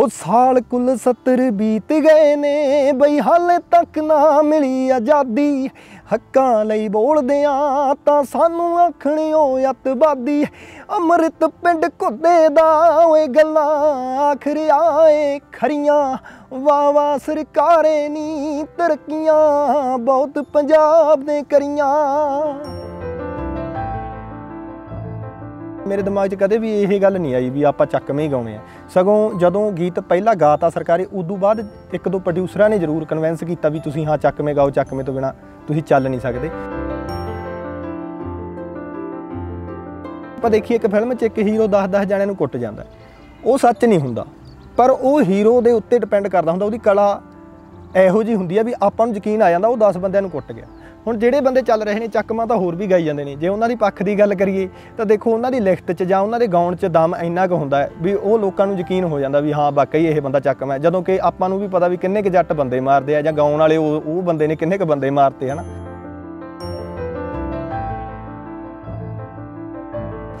ਉਹ ਸਾਲ ਕੁੱਲ 70 ਬੀਤ ਗਏ ਨੇ ਬਈ ਹਾਲੇ ਤੱਕ ਨਾ ਮਿਲੀ ਆਜ਼ਾਦੀ ਹੱਕਾਂ ਲਈ ਬੋਲਦੇ ਆ ਤਾਂ ਸਾਨੂੰ ਆਖਣਿਓ ਅਤਵਾਦੀ ਅਮਰਿਤ ਪਿੰਡ ਕੁੱਦੇ ਦਾ ਓਏ ਗੱਲਾਂ ਆਖਰ ਆਏ ਖਰੀਆਂ ਵਾ ਵਾ ਸਰਕਾਰੇ ਨੀ ਤਰਕੀਆਂ ਬਹੁਤ ਪੰਜਾਬ ਨੇ ਕਰੀਆਂ ਮੇਰੇ ਦਿਮਾਗ 'ਚ ਕਦੇ ਵੀ ਇਹ ਗੱਲ ਨਹੀਂ ਆਈ ਵੀ ਆਪਾਂ ਚੱਕਵੇਂ ਹੀ ਗਾਉਣੇ ਆ ਸਗੋਂ ਜਦੋਂ ਗੀਤ ਪਹਿਲਾ ਗਾਤਾ ਸਰਕਾਰੀ ਉਦੋਂ ਬਾਅਦ ਇੱਕ ਦੋ ਪ੍ਰੋਡਿਊਸਰਾਂ ਨੇ ਜ਼ਰੂਰ ਕਨਵੈਂਸ ਕੀਤਾ ਵੀ ਤੁਸੀਂ ਹਾਂ ਚੱਕਵੇਂ ਗਾਓ ਚੱਕਵੇਂ ਤੋਂ ਬਿਨਾ ਤੁਸੀਂ ਚੱਲ ਨਹੀਂ ਸਕਦੇ ਆਪਾਂ ਦੇਖੀਏ ਇੱਕ ਫਿਲਮ 'ਚ ਇੱਕ ਹੀਰੋ 10-10 ਜਣਿਆਂ ਨੂੰ ਕੁੱਟ ਜਾਂਦਾ ਉਹ ਸੱਚ ਨਹੀਂ ਹੁੰਦਾ ਪਰ ਉਹ ਹੀਰੋ ਦੇ ਉੱਤੇ ਡਿਪੈਂਡ ਕਰਦਾ ਹੁੰਦਾ ਉਹਦੀ ਕਲਾ ਇਹੋ ਜੀ ਹੁੰਦੀ ਆ ਵੀ ਆਪਾਂ ਨੂੰ ਯਕੀਨ ਆ ਜਾਂਦਾ ਉਹ 10 ਬੰਦਿਆਂ ਨੂੰ ਕੁੱਟ ਗਿਆ ਹੁਣ ਜਿਹੜੇ ਬੰਦੇ ਚੱਲ ਰਹੇ ਨੇ ਚੱਕਮਾ ਤਾਂ ਹੋਰ ਵੀ ਗਾਈ ਜਾਂਦੇ ਨੇ ਜੇ ਉਹਨਾਂ ਦੀ ਪੱਖ ਦੀ ਗੱਲ ਕਰੀਏ ਤਾਂ ਦੇਖੋ ਉਹਨਾਂ ਦੀ ਲਿਖਤ 'ਚ ਜਾਂ ਉਹਨਾਂ ਦੇ ਗਾਉਣ 'ਚ ਦਮ ਇੰਨਾ ਕੁ ਹੁੰਦਾ ਹੈ ਵੀ ਉਹ ਲੋਕਾਂ ਨੂੰ ਯਕੀਨ ਹੋ ਜਾਂਦਾ ਵੀ ਹਾਂ ਵਾਕਈ ਇਹ ਬੰਦਾ ਚੱਕਮਾ ਹੈ ਜਦੋਂ ਕਿ ਆਪਾਂ ਨੂੰ ਵੀ ਪਤਾ ਵੀ ਕਿੰਨੇ ਕੁ ਜੱਟ ਬੰਦੇ ਮਾਰਦੇ ਆ ਜਾਂ ਗਾਉਣ ਵਾਲੇ ਉਹ ਬੰਦੇ ਨੇ ਕਿੰਨੇ ਕੁ ਬੰਦੇ ਮਾਰਤੇ ਹਨ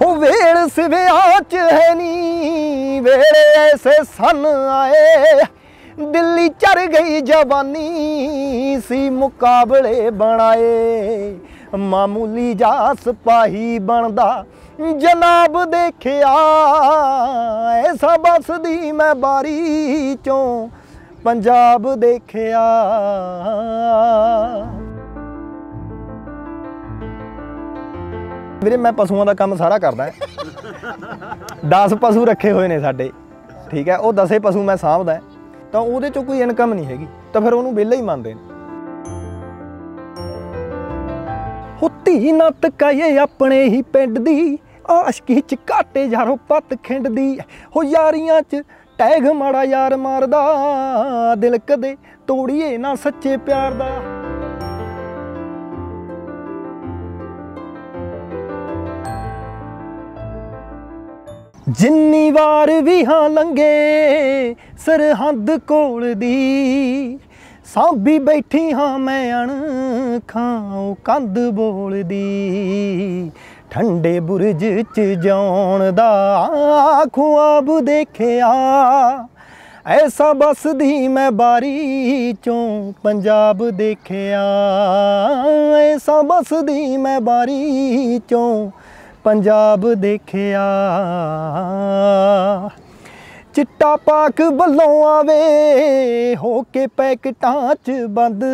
ਹੋ ਵੇੜ ਸਿਵਿਆ ਚ ਹੈ ਨੀ ਵੇੜੇ ਐਸੇ ਸਨ ਆਏ ਦਿੱਲੀ ਚੜ ਗਈ ਜਵਾਨੀ ਸੀ ਮੁਕਾਬਲੇ ਬਣਾਏ ਮਾਮੂਲੀ ਜਾ ਸਪਾਹੀ ਬਣਦਾ ਜਨਾਬ ਦੇਖਿਆ ਐਸਾ ਬਸ ਦੀ ਮੈਂ ਬਾਰੀ ਚੋਂ ਪੰਜਾਬ ਦੇਖਿਆ ਵੀਰੇ ਮੈਂ ਪਸ਼ੂਆਂ ਦਾ ਕੰਮ ਸਾਰਾ ਕਰਦਾ 10 ਪਸ਼ੂ ਰੱਖੇ ਹੋਏ ਨੇ ਸਾਡੇ ਠੀਕ ਹੈ ਉਹ 10 ਪਸ਼ੂ ਮੈਂ ਸਾਂਭਦਾ ਤਾਂ ਉਹਦੇ ਚੋਂ ਕੋਈ ਇਨਕਮ ਨਹੀਂ ਹੈਗੀ ਤਾਂ ਫਿਰ ਉਹਨੂੰ ਵਿਹਲਾ ਹੀ ਮੰਨਦੇ ਨੇ ਹੁੱਤੀ ਨਤ ਕਾਏ ਆਪਣੇ ਹੀ ਪਿੰਡ ਦੀ ਆਸ਼ਕੀ ਚ ਘਾਟੇ ਯਾਰੋ ਪੱਤ ਖਿੰਡਦੀ ਹੋ ਯਾਰੀਆਂ ਚ ਟੈਗ ਮਾੜਾ ਯਾਰ ਮਾਰਦਾ ਦਿਲ ਕਦੇ ਤੋੜੀਏ ਨਾ ਸੱਚੇ ਪਿਆਰ ਦਾ ਜਿੰਨੀ ਵਾਰ ਵੀ ਹਾਂ ਲੰਗੇ ਸਰਹੰਦ ਕੋਲ ਦੀ ਸਾਂਭੀ ਬੈਠੀ ਹਾਂ ਮੈਂ ਅਣਖਾਂ ਕੰਦ ਬੋਲਦੀ ਠੰਡੇ ਬੁਰਜ ਚ ਜਾਣ ਦਾ ਆਬ ਦੇਖਿਆ ਐਸਾ ਬਸਦੀ ਮੈਂ ਬਾਰੀ ਚੋਂ ਪੰਜਾਬ ਦੇਖਿਆ ਐਸਾ ਬਸਦੀ ਮੈਂ ਬਾਰੀ ਚੋਂ ਪੰਜਾਬ ਦੇਖਿਆ ਚਿੱਟਾ ਪਾਕ ਵੱਲੋਂ ਆਵੇ ਹੋ ਕੇ ਪੈਕਟਾਂ 'ਚ ਬੰਦ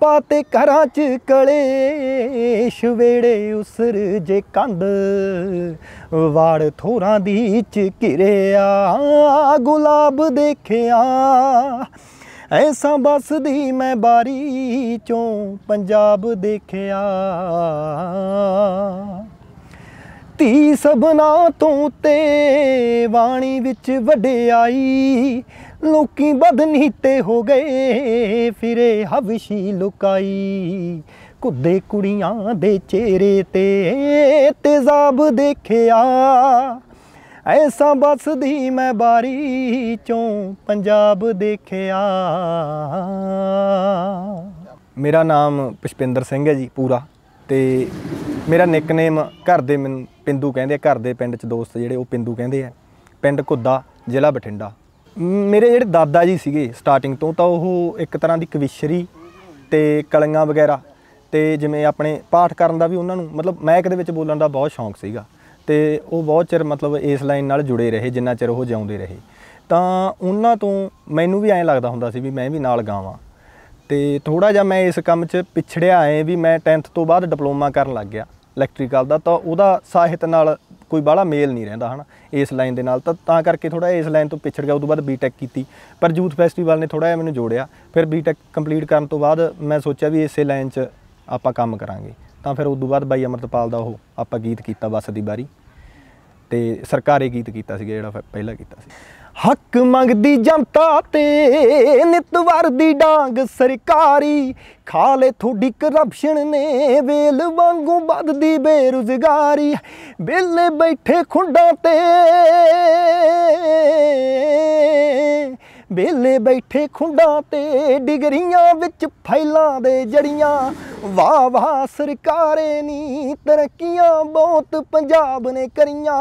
ਪਾਤੇ ਘਰਾਂ 'ਚ ਕਲੇ ਸ਼ਵੇੜੇ ਉਸਰ ਜੇ ਕੰਦ ਵਾੜ ਥੋਰਾਂ ਦੀ ਚ ਘਿਰਿਆ ਗੁਲਾਬ ਦੇਖਿਆ ਐਸਾ ਬਸਦੀ ਮੈਂ ਬਾਰੀ ਚੋਂ ਪੰਜਾਬ ਦੇਖਿਆ ਧੀ ਸਭਨਾ ਤੋਂ ਤੇ ਬਾਣੀ ਵਿੱਚ ਵਡਿਆਈ ਲੋਕੀ ਬਦਨੀ ਤੇ ਹੋ ਗਏ ਫਿਰੇ ਹਵਸ਼ੀ ਲੁਕਾਈ ਕੁੱਦੇ ਕੁੜੀਆਂ ਦੇ ਚਿਹਰੇ ਤੇ ਤੇਜ਼ਾਬ ਦੇਖਿਆ ਐਸਾ ਬਸਦੀ ਮੈਂ ਬਾਰੀ ਚੋਂ ਪੰਜਾਬ ਦੇਖਿਆ ਮੇਰਾ ਨਾਮ ਪੁਸ਼ਪਿੰਦਰ ਸਿੰਘ ਹੈ ਜੀ ਪੂਰਾ ਤੇ ਮੇਰਾ ਨਿਕਨੇਮ ਘਰ ਦੇ ਮੈਨੂੰ ਪਿੰਦੂ ਕਹਿੰਦੇ ਆ ਘਰ ਦੇ ਪਿੰਡ 'ਚ ਦੋਸਤ ਜਿਹੜੇ ਉਹ ਪਿੰਦੂ ਕਹਿੰਦੇ ਆ ਪਿੰਡ ਕੁੱਦਾ ਜ਼ਿਲ੍ਹਾ ਬਠਿੰਡਾ ਮੇਰੇ ਜਿਹੜੇ ਦਾਦਾ ਜੀ ਸੀਗੇ ਸਟਾਰਟਿੰਗ ਤੋਂ ਤਾਂ ਉਹ ਇੱਕ ਤਰ੍ਹਾਂ ਦੀ ਕਵਿਸ਼ਰੀ ਤੇ ਕਲੀਆਂ ਵਗੈਰਾ ਤੇ ਜਿਵੇਂ ਆਪਣੇ ਪਾਠ ਕਰਨ ਦਾ ਵੀ ਉਹਨਾਂ ਨੂੰ ਮਤਲਬ ਮੈਕ ਦੇ ਵਿੱਚ ਬੋਲਣ ਦਾ ਬਹੁਤ ਸ਼ੌਂਕ ਸੀਗਾ ਤੇ ਉਹ ਬਹੁਤ ਚਿਰ ਮਤਲਬ ਇਸ ਲਾਈਨ ਨਾਲ ਜੁੜੇ ਰਹੇ ਜਿੰਨਾ ਚਿਰ ਉਹ ਜਿਉਂਦੇ ਰਹੇ ਤਾਂ ਉਹਨਾਂ ਤੋਂ ਮੈਨੂੰ ਵੀ ਐਂ ਲੱਗਦਾ ਹੁੰਦਾ ਸੀ ਵੀ ਮੈਂ ਵੀ ਨਾਲ ਗਾਵਾਂ ਤੇ ਥੋੜਾ ਜਿਹਾ ਮੈਂ ਇਸ ਕੰਮ 'ਚ ਪਿਛੜਿਆ ਐ ਵੀ ਮੈਂ 10th ਤੋਂ ਬਾਅਦ ਡਿਪਲੋਮਾ ਕਰਨ ਲੱਗ ਗਿਆ ਇਲੈਕਟ੍ਰੀਕਲ ਦਾ ਤਾਂ ਉਹਦਾ ਸਾਹਿਤ ਨਾਲ ਕੋਈ ਬਾਹਲਾ ਮੇਲ ਨਹੀਂ ਰਹਿੰਦਾ ਹਨ ਇਸ ਲਾਈਨ ਦੇ ਨਾਲ ਤਾਂ ਤਾਂ ਕਰਕੇ ਥੋੜਾ ਇਸ ਲਾਈਨ ਤੋਂ ਪਿਛੜ ਗਿਆ ਉਸ ਤੋਂ ਬਾਅਦ ਬੀਟੈਕ ਕੀਤੀ ਪਰ ਯੂਥ ਫੈਸਟੀਵਲ ਨੇ ਥੋੜਾ ਜਿਹਾ ਮੈਨੂੰ ਜੋੜਿਆ ਫਿਰ ਬੀਟੈਕ ਕੰਪਲੀਟ ਕਰਨ ਤੋਂ ਬਾਅਦ ਮੈਂ ਸੋਚਿਆ ਵੀ ਇਸੇ ਲਾਈਨ 'ਚ ਆਪਾਂ ਕੰਮ ਕਰਾਂਗੇ ਤਾਂ ਫਿਰ ਉਸ ਤੋਂ ਬਾਅਦ ਬਾਈ ਅਮਰਤਪਾਲ ਦਾ ਉਹ ਆਪਾਂ ਗੀਤ ਕੀਤਾ ਬਸ ਦੀ ਬਾਰੀ ਤੇ ਸਰਕਾਰੀ ਗੀਤ ਕੀਤਾ ਸੀ ਜਿਹੜਾ ਪਹਿਲਾਂ ਕੀਤਾ ਸੀ ਹੱਕ ਮੰਗਦੀ ਜਨਤਾ ਤੇ ਨਿਤ ਦੀ ਡਾਂਗ ਸਰਕਾਰੀ ਖਾਲੇ ਥੋੜੀ ਕਰਪਸ਼ਨ ਨੇ ਵੇਲ ਵਾਂਗੂ ਵੱਧਦੀ ਬੇਰੁਜ਼ਗਾਰੀ ਬਿੱਲੇ ਬੈਠੇ ਖੁੰਡਾਂ ਤੇ ਬੇਲੇ ਬੈਠੇ ਖੁੰਡਾਂ ਤੇ ਡਿਗਰੀਆਂ ਵਿੱਚ ਫੈਲਾਂ ਦੇ ਜੜੀਆਂ ਵਾਹ ਵਾਹ ਸਰਕਾਰੇ ਨੀ ਤਰੱਕੀਆਂ ਬਹੁਤ ਪੰਜਾਬ ਨੇ ਕਰੀਆਂ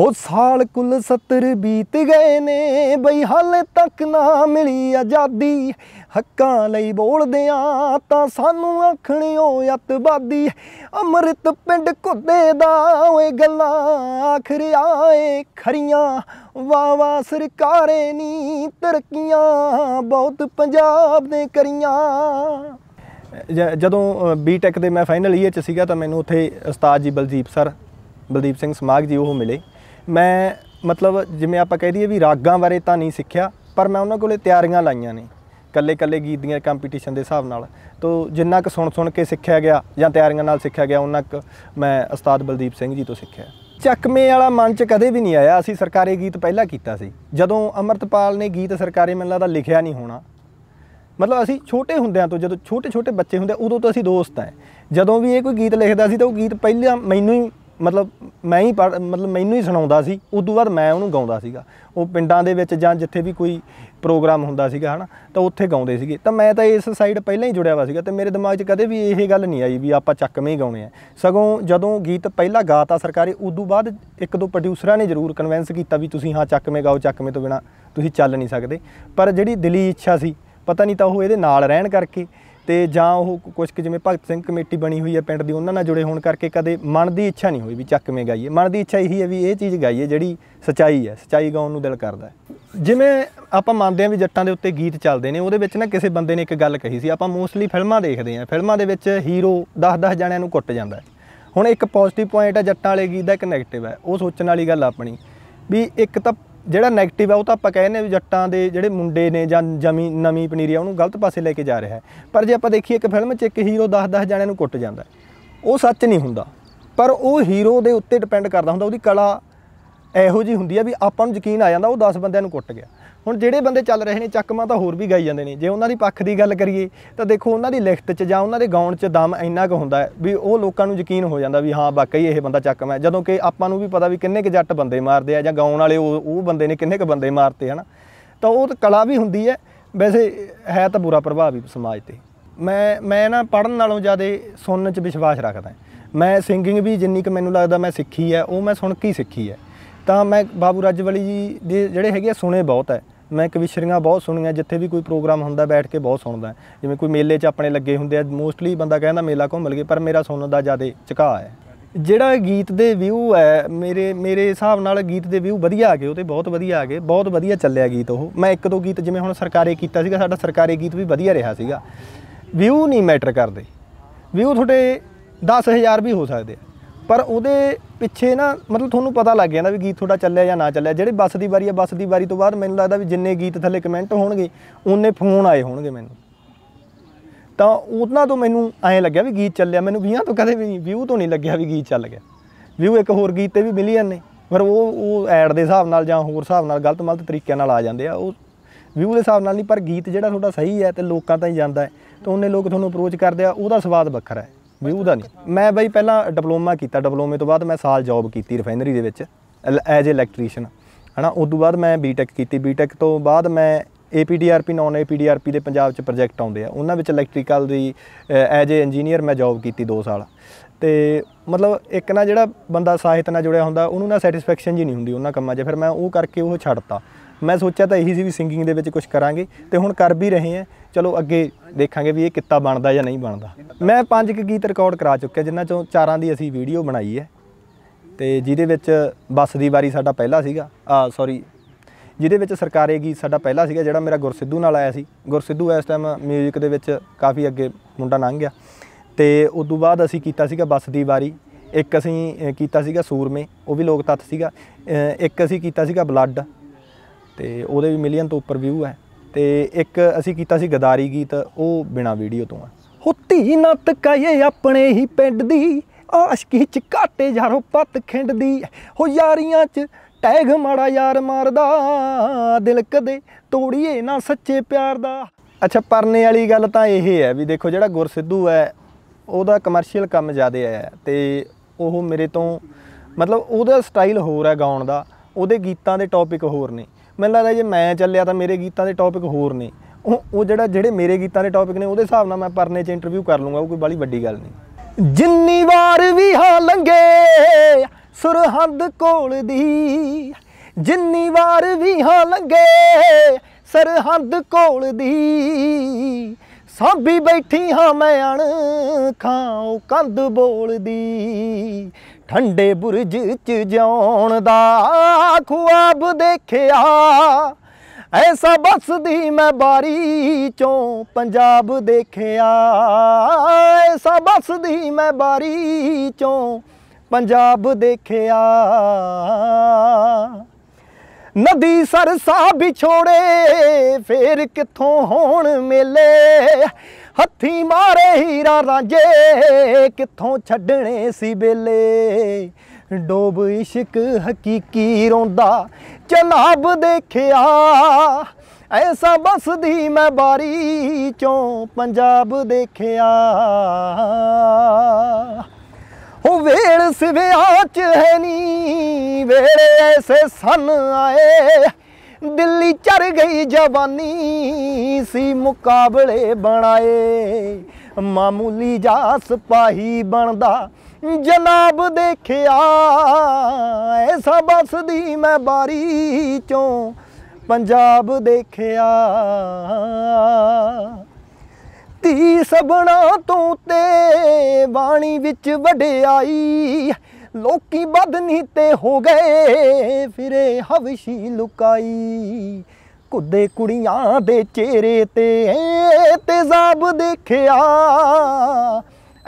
ਉਹ ਸਾਲ ਕੁੱਲ 70 ਬੀਤ ਗਏ ਨੇ ਬਈ ਹਾਲੇ ਤੱਕ ਨਾ ਮਿਲੀ ਆਜ਼ਾਦੀ ਹੱਕਾਂ ਲਈ ਬੋਲਦੇ ਆ ਤਾਂ ਸਾਨੂੰ ਆਖਣਿਓ ਅਤਵਾਦੀ ਅਮਰਿਤ ਪਿੰਡ ਕੁੱਦੇ ਦਾ ਓਏ ਗੱਲਾਂ ਆਖਰ ਆਏ ਖਰੀਆਂ ਵਾ ਵਾ ਸਰਕਾਰੇ ਨੀ ਤਰਕੀਆਂ ਬਹੁਤ ਪੰਜਾਬ ਨੇ ਕਰੀਆਂ ਜਦੋਂ ਬੀਟੈਕ ਦੇ ਮੈਂ ਫਾਈਨਲ ਈਅਰ ਚ ਸੀਗਾ ਤਾਂ ਮੈਨੂੰ ਉੱਥੇ ਉਸਤਾਦ ਜੀ ਬਲਜੀਤ ਸਰ ਬਲਦੀਪ ਸਿੰਘ ਸਮਾਗ ਜੀ ਉਹ ਮਿਲੇ ਮੈਂ ਮਤਲਬ ਜਿਵੇਂ ਆਪਾਂ ਕਹਿ ਦਈਏ ਵੀ ਰਾਗਾਂ ਬਾਰੇ ਤਾਂ ਨਹੀਂ ਸਿੱਖਿਆ ਪਰ ਮੈਂ ਉਹਨਾਂ ਕੋਲੇ ਤਿਆਰੀਆਂ ਲਾਈਆਂ ਨੇ ਕੱਲੇ ਕੱਲੇ ਗੀਤ ਦੀਆਂ ਕੰਪੀਟੀਸ਼ਨ ਦੇ ਹਿਸਾਬ ਨਾਲ ਤੋਂ ਜਿੰਨਾ ਕੁ ਸੁਣ ਸੁਣ ਕੇ ਸਿੱਖਿਆ ਗਿਆ ਜਾਂ ਤਿਆਰੀਆਂ ਨਾਲ ਸਿੱਖਿਆ ਗਿਆ ਉਹਨਾਂ ਕੁ ਮੈਂ ਉਸਤਾਦ ਬਲਦੀਪ ਸਿੰਘ ਜੀ ਤੋਂ ਸਿੱਖਿਆ ਚੱਕਮੇ ਵਾਲਾ ਮਨ 'ਚ ਕਦੇ ਵੀ ਨਹੀਂ ਆਇਆ ਅਸੀਂ ਸਰਕਾਰੀ ਗੀਤ ਪਹਿਲਾਂ ਕੀਤਾ ਸੀ ਜਦੋਂ ਅਮਰਤਪਾਲ ਨੇ ਗੀਤ ਸਰਕਾਰੀ ਮੈਨੂੰ ਦਾ ਲਿਖਿਆ ਨਹੀਂ ਹੋਣਾ ਮਤਲਬ ਅਸੀਂ ਛੋਟੇ ਹੁੰਦਿਆਂ ਤੋਂ ਜਦੋਂ ਛੋਟੇ ਛੋਟੇ ਬੱਚੇ ਹੁੰਦੇ ਉਦੋਂ ਤੋਂ ਅਸੀਂ ਦੋਸਤ ਆ ਜਦੋਂ ਵੀ ਇਹ ਕੋਈ ਗੀਤ ਲਿਖਦਾ ਸੀ ਤਾਂ ਉਹ ਗੀਤ ਪਹਿਲਾਂ ਮੈਨੂੰ ਹੀ ਮਤਲਬ ਮੈਂ ਹੀ ਮਤਲਬ ਮੈਨੂੰ ਹੀ ਸੁਣਾਉਂਦਾ ਸੀ ਉਸ ਤੋਂ ਬਾਅਦ ਮੈਂ ਉਹਨੂੰ ਗਾਉਂਦਾ ਸੀਗਾ ਉਹ ਪਿੰਡਾਂ ਦੇ ਵਿੱਚ ਜਾਂ ਜਿੱਥੇ ਵੀ ਕੋਈ ਪ੍ਰੋਗਰਾਮ ਹੁੰਦਾ ਸੀਗਾ ਹਨਾ ਤਾਂ ਉੱਥੇ ਗਾਉਂਦੇ ਸੀਗੇ ਤਾਂ ਮੈਂ ਤਾਂ ਇਸ ਸਾਈਡ ਪਹਿਲਾਂ ਹੀ ਜੁੜਿਆ ਹੋਇਆ ਸੀਗਾ ਤੇ ਮੇਰੇ ਦਿਮਾਗ 'ਚ ਕਦੇ ਵੀ ਇਹ ਗੱਲ ਨਹੀਂ ਆਈ ਵੀ ਆਪਾਂ ਚੱਕਵੇਂ ਹੀ ਗਾਉਣੇ ਆ ਸਗੋਂ ਜਦੋਂ ਗੀਤ ਪਹਿਲਾਂ ਗਾਤਾ ਸਰਕਾਰੀ ਉਸ ਤੋਂ ਬਾਅਦ ਇੱਕ ਦੋ ਪ੍ਰੋਡਿਊਸਰਾਂ ਨੇ ਜ਼ਰੂਰ ਕਨਵਿੰਸ ਕੀਤਾ ਵੀ ਤੁਸੀਂ ਹਾਂ ਚੱਕਵੇਂ ਗਾਓ ਚੱਕਵੇਂ ਤੋਂ ਬਿਨਾ ਤੁਸੀਂ ਚੱਲ ਨਹੀਂ ਸਕਦੇ ਪਰ ਜਿਹੜੀ ਦਿਲੀ ਇੱਛਾ ਸੀ ਪਤਾ ਨਹੀਂ ਤਾਂ ਉਹ ਇਹਦੇ ਨਾਲ ਰਹਿਣ ਕਰਕੇ ਤੇ ਜਾਂ ਉਹ ਕੁਝ ਜਿਵੇਂ ਭਗਤ ਸਿੰਘ ਕਮੇਟੀ ਬਣੀ ਹੋਈ ਹੈ ਪਿੰਡ ਦੀ ਉਹਨਾਂ ਨਾਲ ਜੁੜੇ ਹੋਣ ਕਰਕੇ ਕਦੇ ਮਨ ਦੀ ਇੱਛਾ ਨਹੀਂ ਹੋਈ ਵੀ ਚੱਕ ਗਾਈਏ ਮਨ ਦੀ ਇੱਛਾ ਇਹੀ ਹੈ ਵੀ ਇਹ ਚੀਜ਼ ਗਾਈਏ ਜਿਹੜੀ ਸਚਾਈ ਹੈ ਸਚਾਈ ਗਾਉਣ ਨੂੰ ਦਿਲ ਕਰਦਾ ਜਿਵੇਂ ਆਪਾਂ ਮੰਨਦੇ ਆਂ ਵੀ ਜੱਟਾਂ ਦੇ ਉੱਤੇ ਗੀਤ ਚੱਲਦੇ ਨੇ ਉਹਦੇ ਵਿੱਚ ਨਾ ਕਿਸੇ ਬੰਦੇ ਨੇ ਇੱਕ ਗੱਲ ਕਹੀ ਸੀ ਆਪਾਂ ਮੋਸਟਲੀ ਫਿਲਮਾਂ ਦੇਖਦੇ ਆਂ ਫਿਲਮਾਂ ਦੇ ਵਿੱਚ ਹੀਰੋ 10-10 ਜਣਿਆਂ ਨੂੰ ਕੁੱਟ ਜਾਂਦਾ ਹੁਣ ਇੱਕ ਪੋਜ਼ਿਟਿਵ ਪੁਆਇੰਟ ਹੈ ਜੱਟਾਂ ਵਾਲੇ ਗੀਤ ਦਾ ਇੱਕ ਨੈਗੇਟਿਵ ਹੈ ਉਹ ਸੋਚਣ ਵਾਲੀ ਗੱਲ ਆਪਣੀ ਵੀ ਇੱਕ ਤਾਂ ਜਿਹੜਾ 네ਗੇਟਿਵ ਆ ਉਹ ਤਾਂ ਆਪਾਂ ਕਹਿੰਦੇ ਜੱਟਾਂ ਦੇ ਜਿਹੜੇ ਮੁੰਡੇ ਨੇ ਜਾਂ ਜਮੀ ਨਵੀਂ ਪਨੀਰੀ ਆ ਉਹਨੂੰ ਗਲਤ ਪਾਸੇ ਲੈ ਕੇ ਜਾ ਰਿਹਾ ਹੈ ਪਰ ਜੇ ਆਪਾਂ ਦੇਖੀਏ ਇੱਕ ਫਿਲਮ 'ਚ ਇੱਕ ਹੀਰੋ 10-10 ਜਣਿਆਂ ਨੂੰ ਕੁੱਟ ਜਾਂਦਾ ਉਹ ਸੱਚ ਨਹੀਂ ਹੁੰਦਾ ਪਰ ਉਹ ਹੀਰੋ ਦੇ ਉੱਤੇ ਡਿਪੈਂਡ ਕਰਦਾ ਹੁੰਦਾ ਉਹਦੀ ਕਲਾ ਇਹੋ ਜੀ ਹੁੰਦੀ ਆ ਵੀ ਆਪਾਂ ਨੂੰ ਯਕੀਨ ਆ ਜਾਂਦਾ ਉਹ 10 ਬੰਦਿਆਂ ਨੂੰ ਕੁੱਟ ਗਿਆ ਹੁਣ ਜਿਹੜੇ ਬੰਦੇ ਚੱਲ ਰਹੇ ਨੇ ਚੱਕਮਾ ਤਾਂ ਹੋਰ ਵੀ ਗਾਈ ਜਾਂਦੇ ਨੇ ਜੇ ਉਹਨਾਂ ਦੀ ਪੱਖ ਦੀ ਗੱਲ ਕਰੀਏ ਤਾਂ ਦੇਖੋ ਉਹਨਾਂ ਦੀ ਲਿਖਤ 'ਚ ਜਾਂ ਉਹਨਾਂ ਦੇ ਗਾਉਣ 'ਚ ਦਮ ਇੰਨਾ ਕੁ ਹੁੰਦਾ ਵੀ ਉਹ ਲੋਕਾਂ ਨੂੰ ਯਕੀਨ ਹੋ ਜਾਂਦਾ ਵੀ ਹਾਂ ਵਾਕਈ ਇਹ ਬੰਦਾ ਚੱਕਮਾ ਜਦੋਂ ਕਿ ਆਪਾਂ ਨੂੰ ਵੀ ਪਤਾ ਵੀ ਕਿੰਨੇ ਕੁ ਜੱਟ ਬੰਦੇ ਮਾਰਦੇ ਆ ਜਾਂ ਗਾਉਣ ਵਾਲੇ ਉਹ ਬੰਦੇ ਨੇ ਕਿੰਨੇ ਕੁ ਬੰਦੇ ਮਾਰਤੇ ਹਨ ਤਾਂ ਉਹ ਤਾਂ ਕਲਾ ਵੀ ਹੁੰਦੀ ਹੈ ਵੈਸੇ ਹੈ ਤਾਂ ਬੁਰਾ ਪ੍ਰਭਾਵ ਵੀ ਸਮਾਜ ਤੇ ਮੈਂ ਮੈਂ ਨਾ ਪੜਨ ਨਾਲੋਂ ਜ਼ਿਆਦਾ ਸੁਣਨ 'ਚ ਵਿਸ਼ਵਾਸ ਰੱਖਦਾ ਮੈਂ ਸਿੰਗਿੰਗ ਵੀ ਜਿੰਨੀ ਕਿ ਮੈਨੂੰ ਲੱਗਦਾ ਮੈਂ ਸਿੱਖੀ ਹੈ ਉਹ ਮੈਂ ਸੁਣ ਕੇ ਹੀ ਸਿੱਖੀ ਹੈ ਤਾਂ ਮੈਂ ਬਾਬੂ ਰਾਜਵਾਲੀ ਜੀ ਦੇ ਜਿਹੜੇ ਹੈਗੇ ਸੁਣੇ ਬਹੁਤ ਹੈ ਮੈਂ ਕਵਿਸ਼ਰੀਆਂ ਬਹੁਤ ਸੁਣੀਆਂ ਜਿੱਥੇ ਵੀ ਕੋਈ ਪ੍ਰੋਗਰਾਮ ਹੁੰਦਾ ਬੈਠ ਕੇ ਬਹੁਤ ਸੁਣਦਾ ਜਿਵੇਂ ਕੋਈ ਮੇਲੇ 'ਚ ਆਪਣੇ ਲੱਗੇ ਹੁੰਦੇ ਆ ਮੋਸਟਲੀ ਬੰਦਾ ਕਹਿੰਦਾ ਮੇਲਾ ਘੁੰਮ ਲਗੇ ਪਰ ਮੇਰਾ ਸੁਣਨ ਦਾ ਜ਼ਿਆਦਾ ਝੁਕਾਅ ਹੈ ਜਿਹੜਾ ਗੀਤ ਦੇ ਵਿਊ ਹੈ ਮੇਰੇ ਮੇਰੇ ਹਿਸਾਬ ਨਾਲ ਗੀਤ ਦੇ ਵਿਊ ਵਧੀਆ ਆ ਗਏ ਤੇ ਬਹੁਤ ਵਧੀਆ ਆ ਗਏ ਬਹੁਤ ਵਧੀਆ ਚੱਲਿਆ ਗੀਤ ਉਹ ਮੈਂ ਇੱਕ ਦੋ ਗੀਤ ਜਿਵੇਂ ਹੁਣ ਸਰਕਾਰੇ ਕੀਤਾ ਸੀਗਾ ਸਾਡਾ ਸਰਕਾਰੇ ਗੀਤ ਵੀ ਵਧੀਆ ਰਿਹਾ ਸੀਗਾ ਵਿਊ ਨਹੀਂ ਮੈਟਰ ਕਰਦੇ ਵਿਊ ਤੁਹਾਡੇ 10000 ਵੀ ਹੋ ਸਕਦੇ ਆ ਪਰ ਉਹਦੇ ਪਿੱਛੇ ਨਾ ਮਤਲਬ ਤੁਹਾਨੂੰ ਪਤਾ ਲੱਗ ਜਾਂਦਾ ਵੀ ਗੀਤ ਤੁਹਾਡਾ ਚੱਲਿਆ ਜਾਂ ਨਾ ਚੱਲਿਆ ਜਿਹੜੇ ਬੱਸ ਦੀ ਵਾਰੀ ਆ ਬੱਸ ਦੀ ਵਾਰੀ ਤੋਂ ਬਾਅਦ ਮੈਨੂੰ ਲੱਗਦਾ ਵੀ ਜਿੰਨੇ ਗੀਤ ਥੱਲੇ ਕਮੈਂਟ ਹੋਣਗੇ ਉਹਨੇ ਫੋਨ ਆਏ ਹੋਣਗੇ ਮੈਨੂੰ ਤਾਂ ਉਹਨਾਂ ਤੋਂ ਮੈਨੂੰ ਐ ਲੱਗਿਆ ਵੀ ਗੀਤ ਚੱਲਿਆ ਮੈਨੂੰ ਵੀਆਂ ਤੋਂ ਕਦੇ ਵੀ ਵਿਊ ਤੋਂ ਨਹੀਂ ਲੱਗਿਆ ਵੀ ਗੀਤ ਚੱਲ ਗਿਆ ਵਿਊ ਇੱਕ ਹੋਰ ਗੀਤ ਤੇ ਵੀ ਮਿਲੀਅਨ ਨੇ ਪਰ ਉਹ ਉਹ ਐਡ ਦੇ ਹਿਸਾਬ ਨਾਲ ਜਾਂ ਹੋਰ ਹਿਸਾਬ ਨਾਲ ਗਲਤ ਮਲਤ ਤਰੀਕਿਆਂ ਨਾਲ ਆ ਜਾਂਦੇ ਆ ਉਹ ਵਿਊ ਦੇ ਹਿਸਾਬ ਨਾਲ ਨਹੀਂ ਪਰ ਗੀਤ ਜਿਹੜਾ ਤੁਹਾਡਾ ਸਹੀ ਹੈ ਤੇ ਲੋਕਾਂ ਤਾਂ ਹੀ ਜਾਂਦਾ ਹੈ ਤਾਂ ਉਹਨੇ ਲੋਕ ਤੁਹਾਨੂੰ ਅਪਰੋਚ ਕਰਦੇ ਆ ਉਹਦਾ ਸਵਾਦ ਵੱਖਰਾ ਹੈ ਵਿਊ ਦਾ ਨਹੀਂ ਮੈਂ ਬਈ ਪਹਿਲਾਂ ਡਿਪਲੋਮਾ ਕੀਤਾ ਡਿਪਲੋਮੇ ਤੋਂ ਬਾਅਦ ਮੈਂ ਸਾਲ ਜੌਬ ਕੀਤੀ ਰਿਫਾਈਨਰੀ ਦੇ ਵਿੱਚ ਐਜ਼ ਅ ਇਲੈਕਟ੍ਰੀਸ਼ੀਅਨ ਹਨਾ ਉਸ ਤੋਂ ਬਾਅਦ ਮੈਂ ਬੀਟੈਕ ਕੀਤੀ ਬੀਟੈਕ ਤੋਂ ਬਾਅਦ ਮੈਂ ਏਪੀਡੀਆਰਪੀ ਨਾਨ ਏਪੀਡੀਆਰਪੀ ਦੇ ਪੰਜਾਬ 'ਚ ਪ੍ਰੋਜੈਕਟ ਆਉਂਦੇ ਆ ਉਹਨਾਂ ਵਿੱਚ ਇਲੈਕਟ੍ਰੀਕਲ ਦੀ ਐਜ਼ ਅ ਇੰਜੀਨੀਅਰ ਮੈਂ ਜੌਬ ਕੀਤੀ 2 ਸਾਲ ਤੇ ਮਤਲਬ ਇੱਕ ਨਾ ਜਿਹੜਾ ਬੰਦਾ ਸਾਹਿਤ ਨਾਲ ਜੁੜਿਆ ਹੁੰਦਾ ਉਹਨੂੰ ਨਾ ਸੈਟੀਸਫੈਕਸ਼ਨ ਜੀ ਨਹੀਂ ਹੁੰਦੀ ਉਹਨਾਂ ਕੰਮਾਂ 'ਚ ਫਿਰ ਮੈਂ ਉਹ ਕਰਕੇ ਉਹ ਛੱਡਤਾ ਮੈਂ ਸੋਚਿਆ ਤਾਂ ਇਹੀ ਸੀ ਵੀ ਸਿੰਗਿੰਗ ਦੇ ਵਿੱਚ ਕੁਝ ਕਰਾਂਗੇ ਤੇ ਹੁਣ ਕਰ ਵੀ ਰਹੇ ਆ ਚਲੋ ਅੱਗੇ ਦੇਖਾਂਗੇ ਵੀ ਇਹ ਕਿੱਤਾ ਬਣਦਾ ਜਾਂ ਨਹੀਂ ਬਣਦਾ ਮੈਂ ਪੰਜ ਕਿ ਗੀਤ ਰਿਕਾਰਡ ਕਰਾ ਚੁੱਕਿਆ ਜਿਨ੍ਹਾਂ ਚੋਂ ਚਾਰਾਂ ਦੀ ਅਸੀਂ ਵੀਡੀਓ ਬਣਾਈ ਹੈ ਤੇ ਜਿਹਦੇ ਵਿੱਚ ਬੱਸ ਦੀ ਵਾਰੀ ਸਾਡਾ ਪਹਿਲਾ ਸੀਗਾ ਆ ਸੌਰੀ ਜਿਹਦੇ ਵਿੱਚ ਸਰਕਾਰੇ ਗੀਤ ਸਾਡਾ ਪਹਿਲਾ ਸੀਗਾ ਜਿਹੜਾ ਮੇਰਾ ਗੁਰਸਿੱਧੂ ਨਾਲ ਆਇਆ ਸੀ ਗੁਰਸਿੱਧੂ ਇਸ ਟਾਈਮ 뮤직 ਦੇ ਵਿੱਚ ਕਾਫੀ ਅੱਗੇ ਮੁੰਡਾ ਲੰਘ ਗਿਆ ਤੇ ਉਸ ਤੋਂ ਬਾਅਦ ਅਸੀਂ ਕੀਤਾ ਸੀਗਾ ਬੱਸ ਦੀ ਵਾਰੀ ਇੱਕ ਅਸੀਂ ਕੀਤਾ ਸੀਗਾ ਸੂਰਮੇ ਉਹ ਵੀ ਲੋਕ ਤੱਤ ਸੀਗਾ ਇੱਕ ਅਸੀਂ ਕੀਤਾ ਸੀਗਾ ਬਲੱਡ ਤੇ ਉਹਦੇ ਵੀ ਮਿਲੀਅਨ ਤੋਂ ਉੱਪਰ ਵਿਊ ਹੈ ਤੇ ਇੱਕ ਅਸੀਂ ਕੀਤਾ ਸੀ ਗਦਾਰੀ ਗੀਤ ਉਹ ਬਿਨਾ ਵੀਡੀਓ ਤੋਂ ਹੈ ਹੁੱਤੀ ਨਤ ਕਾਏ ਆਪਣੇ ਹੀ ਪਿੰਡ ਦੀ ਆਸ਼ਕੀ ਚ ਕਾਟੇ ਯਾਰੋ ਪੱਤ ਖਿੰਡਦੀ ਹੋ ਯਾਰੀਆਂ ਚ ਟੈਗ ਮਾੜਾ ਯਾਰ ਮਾਰਦਾ ਦਿਲ ਕਦੇ ਤੋੜੀਏ ਨਾ ਸੱਚੇ ਪਿਆਰ ਦਾ ਅੱਛਾ ਪਰਨੇ ਵਾਲੀ ਗੱਲ ਤਾਂ ਇਹ ਹੈ ਵੀ ਦੇਖੋ ਜਿਹੜਾ ਗੁਰ ਸਿੱਧੂ ਹੈ ਉਹਦਾ ਕਮਰਸ਼ੀਅਲ ਕੰਮ ਜ਼ਿਆਦਾ ਹੈ ਤੇ ਉਹ ਮੇਰੇ ਤੋਂ ਮਤਲਬ ਉਹਦਾ ਸਟਾਈਲ ਹੋਰ ਹੈ ਗਾਉਣ ਦਾ ਉਹਦੇ ਗੀਤਾਂ ਦੇ ਟੌਪਿਕ ਹੋਰ ਨੇ ਮੈਨੂੰ ਲੱਗਦਾ ਜੇ ਮੈਂ ਚੱਲਿਆ ਤਾਂ ਮੇਰੇ ਗੀਤਾਂ ਦੇ ਟੌਪਿਕ ਹੋਰ ਨੇ ਉਹ ਉਹ ਜਿਹੜਾ ਜਿਹੜੇ ਮੇਰੇ ਗੀਤਾਂ ਦੇ ਟੌਪਿਕ ਨੇ ਉਹਦੇ ਹਿਸਾਬ ਨਾਲ ਮੈਂ ਪਰਨੇ 'ਚ ਇੰਟਰਵਿਊ ਕਰ ਲੂੰਗਾ ਉਹ ਕੋਈ ਬਾਲੀ ਵੱਡੀ ਗੱਲ ਨਹੀਂ ਜਿੰਨੀ ਵਾਰ ਵੀ ਹਾਂ ਲੰਗੇ ਸਰਹੰਦ ਕੋਲ ਦੀ ਜਿੰਨੀ ਵਾਰ ਵੀ ਹਾਂ ਲੰਗੇ ਸਰਹੰਦ ਕੋਲ ਦੀ ਸਾਂਭੀ ਬੈਠੀ ਹਾਂ ਮੈਂ ਅਣਖਾਂ ਉਹ ਕੰਦ ਬੋਲਦੀ ਠੰਡੇ ਬੁਰਜ ਚ ਜਾਉਣ ਦਾ ਖੁਆਬ ਦੇਖਿਆ ਐਸਾ ਬਸਦੀ ਮੈਂ ਬਾਰੀ ਚੋਂ ਪੰਜਾਬ ਦੇਖਿਆ ਐਸਾ ਬਸਦੀ ਮੈਂ ਬਾਰੀ ਚੋਂ ਪੰਜਾਬ ਦੇਖਿਆ ਨਦੀ ਸਰਸਾ ਵਿਛੋੜੇ ਫੇਰ ਕਿੱਥੋਂ ਹੋਣ ਮੇਲੇ ਹੱਥੀ ਮਾਰੇ ਹੀਰਾ ਰਾਂਝੇ ਕਿੱਥੋਂ ਛੱਡਣੇ ਸੀ ਬੇਲੇ ਡੋਬ ਇਸ਼ਕ ਹਕੀਕੀ ਰੋਂਦਾ ਚਨਾਬ ਦੇਖਿਆ ਐਸਾ ਬਸਦੀ ਮੈਂ ਬਾਰੀ ਚੋਂ ਪੰਜਾਬ ਦੇਖਿਆ ਉਹ ਵੇਲ ਸਿਵਿਆਚ ਚ ਹੈ ਨੀ ਵੇਲੇ ਐਸੇ ਸਨ ਆਏ ਦਿੱਲੀ ਚੜ ਗਈ ਜਵਾਨੀ ਸੀ ਮੁਕਾਬਲੇ ਬਣਾਏ ਮਾਮੂਲੀ ਜਾ ਸਪਾਹੀ ਬਣਦਾ ਜਨਾਬ ਦੇਖਿਆ ਐਸਾ ਬਸ ਦੀ ਮੈਂ ਬਾਰੀ ਚੋਂ ਪੰਜਾਬ ਦੇਖਿਆ ਤੀ ਸਬਣਾ ਤੂੰ ਤੇ ਬਾਣੀ ਵਿੱਚ ਵਡਿਆਈ ਲੋਕੀ ਬਦਨੀ ਤੇ ਹੋ ਗਏ ਫਿਰੇ ਹਵਸ਼ੀ ਲੁਕਾਈ ਕੁੱਦੇ ਕੁੜੀਆਂ ਦੇ ਚਿਹਰੇ ਤੇ ਤੇਜ਼ਾਬ ਦੇਖਿਆ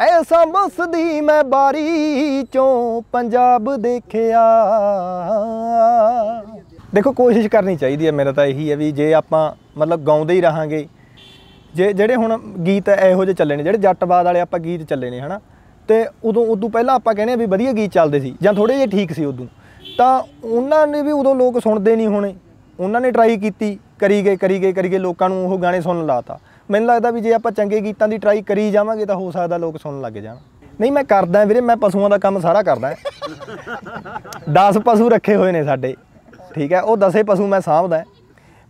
ਐਸਾ ਮਸਦੀ ਮੈਂ ਬਾਰੀ ਚੋਂ ਪੰਜਾਬ ਦੇਖਿਆ ਦੇਖੋ ਕੋਸ਼ਿਸ਼ ਕਰਨੀ ਚਾਹੀਦੀ ਹੈ ਮੇਰਾ ਤਾਂ ਇਹੀ ਹੈ ਵੀ ਜੇ ਆਪਾਂ ਮਤਲਬ ਗਾਉਂਦੇ ਹੀ ਰਹਾਂਗੇ ਜੇ ਜਿਹੜੇ ਹੁਣ ਗੀਤ ਇਹੋ ਜਿਹੇ ਚੱਲੇ ਨੇ ਜਿਹੜੇ ਜੱਟਵਾਦ ਵਾਲੇ ਆਪਾਂ ਗੀਤ ਚੱਲੇ ਨੇ ਹਨਾ ਤੇ ਉਦੋਂ ਉਦੋਂ ਪਹਿਲਾਂ ਆਪਾਂ ਕਹਿੰਦੇ ਆ ਵੀ ਵਧੀਆ ਗੀਤ ਚੱਲਦੇ ਸੀ ਜਾਂ ਥੋੜੇ ਜਿਹਾ ਠੀਕ ਸੀ ਉਦੋਂ ਤਾਂ ਉਹਨਾਂ ਨੇ ਵੀ ਉਦੋਂ ਲੋਕ ਸੁਣਦੇ ਨਹੀਂ ਹੋਣੇ ਉਹਨਾਂ ਨੇ ਟਰਾਈ ਕੀਤੀ ਕਰੀ ਗਏ ਕਰੀ ਗਏ ਕਰੀ ਗਏ ਲੋਕਾਂ ਨੂੰ ਉਹ ਗਾਣੇ ਸੁਣਨ ਲਾਤਾ ਮੈਨੂੰ ਲੱਗਦਾ ਵੀ ਜੇ ਆਪਾਂ ਚੰਗੇ ਗੀਤਾਂ ਦੀ ਟਰਾਈ ਕਰੀ ਜਾਵਾਂਗੇ ਤਾਂ ਹੋ ਸਕਦਾ ਲੋਕ ਸੁਣਨ ਲੱਗ ਜਾਣ ਨਹੀਂ ਮੈਂ ਕਰਦਾ ਵੀਰੇ ਮੈਂ ਪਸ਼ੂਆਂ ਦਾ ਕੰਮ ਸਾਰਾ ਕਰਦਾ 10 ਪਸ਼ੂ ਰੱਖੇ ਹੋਏ ਨੇ ਸਾਡੇ ਠੀਕ ਹੈ ਉਹ 10 ਪਸ਼ੂ ਮੈਂ ਸਾਂਭਦਾ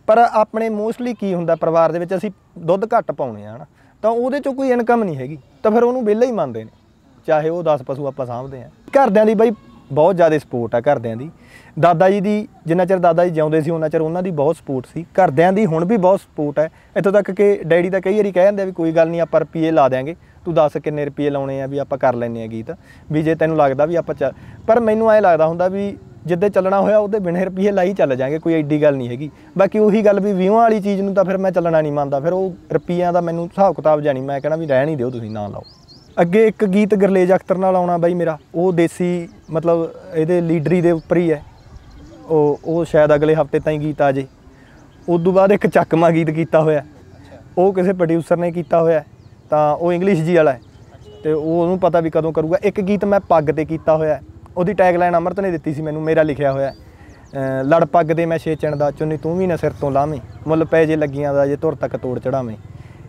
ਪਰ ਆਪਣੇ ਮੋਸਟਲੀ ਕੀ ਹੁੰਦਾ ਪਰਿਵਾਰ ਦੇ ਵਿੱਚ ਅਸੀਂ ਦੁੱਧ ਘੱਟ ਪਾਉਨੇ ਆ ਹਨਾ ਤਾਂ ਉਹਦੇ ਚੋਂ ਕੋਈ ਇਨਕਮ ਨਹੀਂ ਹੈਗੀ ਤਾਂ ਫਿਰ ਉਹਨੂੰ ਵਿਹਲਾ ਹੀ ਮੰਨਦੇ ਨੇ ਚਾਹੇ ਉਹ 10 ਪਸ਼ੂ ਆਪਾਂ ਸਾਹਮਦੇ ਆ ਘਰਦਿਆਂ ਦੀ ਬਾਈ ਬਹੁਤ ਜ਼ਿਆਦਾ ਸਪੋਰਟ ਆ ਘਰਦਿਆਂ ਦੀ ਦਾਦਾ ਜੀ ਦੀ ਜਿੰਨਾ ਚਿਰ ਦਾਦਾ ਜੀ ਜਿਉਂਦੇ ਸੀ ਉਹਨਾਂ ਚਿਰ ਉਹਨਾਂ ਦੀ ਬਹੁਤ ਸਪੋਰਟ ਸੀ ਘਰਦਿਆਂ ਦੀ ਹੁਣ ਵੀ ਬਹੁਤ ਸਪੋਰਟ ਹੈ ਇੱਥੋਂ ਤੱਕ ਕਿ ਡੈਡੀ ਤਾਂ ਕਈ ਵਾਰੀ ਕਹਿ ਜਾਂਦੇ ਆ ਵੀ ਕੋਈ ਗੱਲ ਨਹੀਂ ਆਪਾਂ ਰੁਪਏ ਲਾ ਦੇਾਂਗੇ ਤੂੰ ਦੱਸ ਕਿੰਨੇ ਰੁਪਏ ਲਾਉਣੇ ਆ ਵੀ ਆਪਾਂ ਕਰ ਲੈਨੇ ਆ ਗੀਤ ਵੀ ਜੇ ਤੈਨੂੰ ਲੱਗਦਾ ਵੀ ਆਪਾਂ ਪਰ ਮੈਨੂੰ ਐ ਲੱਗਦਾ ਹੁੰਦਾ ਵੀ ਜਿੱਦੇ ਚੱਲਣਾ ਹੋਇਆ ਉਹਦੇ ਬਿਨੇ ਰੁਪਏ ਲਾਈ ਚੱਲ ਜਾਾਂਗੇ ਕੋਈ ਐਡੀ ਗੱਲ ਨਹੀਂ ਹੈਗੀ ਬਾਕੀ ਉਹੀ ਗੱਲ ਵੀ ਵਿਊਆਂ ਵਾਲੀ ਚੀਜ਼ ਨੂੰ ਤਾਂ ਫਿਰ ਮੈਂ ਚੱਲਣਾ ਨਹੀਂ ਮੰਨਦਾ ਫਿਰ ਉਹ ਰੁਪਈਆਂ ਦਾ ਮੈਨੂੰ ਹਿਸਾਬ ਕਿਤਾਬ ਜਾਣੀ ਮੈਂ ਕਹਿੰਦਾ ਵੀ ਰਹਿਣ ਹੀ ਦਿਓ ਤੁਸੀਂ ਨਾ ਲਾਓ ਅੱਗੇ ਇੱਕ ਗੀਤ ਗਰਲੇਜ ਅਖਤਰ ਨਾਲ ਆਉਣਾ ਬਾਈ ਮੇਰਾ ਉਹ ਦੇਸੀ ਮਤਲਬ ਇਹਦੇ ਲੀਡਰੀ ਦੇ ਉੱਪਰ ਹੀ ਹੈ ਉਹ ਉਹ ਸ਼ਾਇਦ ਅਗਲੇ ਹਫਤੇ ਤਾਈਂ ਗੀਤ ਆ ਜੇ ਉਸ ਤੋਂ ਬਾਅਦ ਇੱਕ ਚੱਕਮਾ ਗੀਤ ਕੀਤਾ ਹੋਇਆ ਉਹ ਕਿਸੇ ਪ੍ਰੋਡਿਊਸਰ ਨੇ ਕੀਤਾ ਹੋਇਆ ਤਾਂ ਉਹ ਇੰਗਲਿਸ਼ ਜੀ ਵਾਲਾ ਹੈ ਤੇ ਉਹ ਉਹਨੂੰ ਪਤਾ ਵੀ ਕਦੋਂ ਕਰੂਗਾ ਇੱਕ ਗੀਤ ਮੈਂ ਪੱਗ ਤੇ ਕੀਤਾ ਹੋਇਆ ਉਹਦੀ ਟੈਗ ਲਾਈਨ ਅਮਰਤ ਨੇ ਦਿੱਤੀ ਸੀ ਮੈਨੂੰ ਮੇਰਾ ਲਿਖਿਆ ਹੋਇਆ ਲੜ ਪੱਗ ਦੇ ਮੈਂ ਛੇਚਣ ਦਾ ਚੁੰਨੀ ਤੂੰ ਵੀ ਨਾ ਸਿਰ ਤੋਂ ਲਾਵੇਂ ਮੁੱਲ ਪੈ ਜੇ ਲੱਗੀਆਂ ਦਾ ਜੇ ਤੁਰ ਤੱਕ ਤੋੜ ਚੜਾਵੇਂ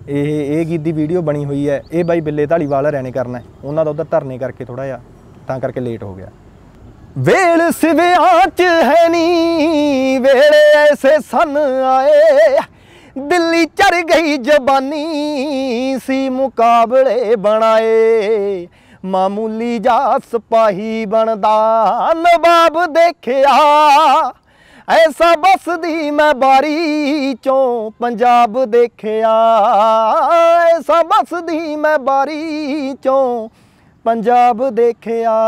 ਇਹ ਇਹ ਗੀਤ ਦੀ ਵੀਡੀਓ ਬਣੀ ਹੋਈ ਹੈ ਇਹ ਬਾਈ ਬਿੱਲੇ ਢਾਲੀਵਾਲ ਰਹਿਣੇ ਕਰਨਾ ਉਹਨਾਂ ਦਾ ਉਧਰ ਧਰਨੇ ਕਰਕੇ ਥੋੜਾ ਜਿਹਾ ਤਾਂ ਕਰਕੇ ਲੇਟ ਹੋ ਗਿਆ ਵੇਲ ਸਿਵਿਆਂ ਚ ਹੈ ਨੀ ਵੇਲੇ ਐਸੇ ਸਨ ਆਏ ਦਿੱਲੀ ਚੜ ਗਈ ਜ਼ਬਾਨੀ ਸੀ ਮੁਕਾਬਲੇ ਬਣਾਏ ਮਾਮੂਲੀ ਜਾ ਸਪਾਹੀ ਬਣਦਾ ਨਵਾਬ ਦੇਖਿਆ ਐਸਾ ਬਸਦੀ ਮੈਂ ਬਾਰੀ ਚੋਂ ਪੰਜਾਬ ਦੇਖਿਆ ਐਸਾ ਬਸਦੀ ਮੈਂ ਬਾਰੀ ਚੋਂ ਪੰਜਾਬ ਦੇਖਿਆ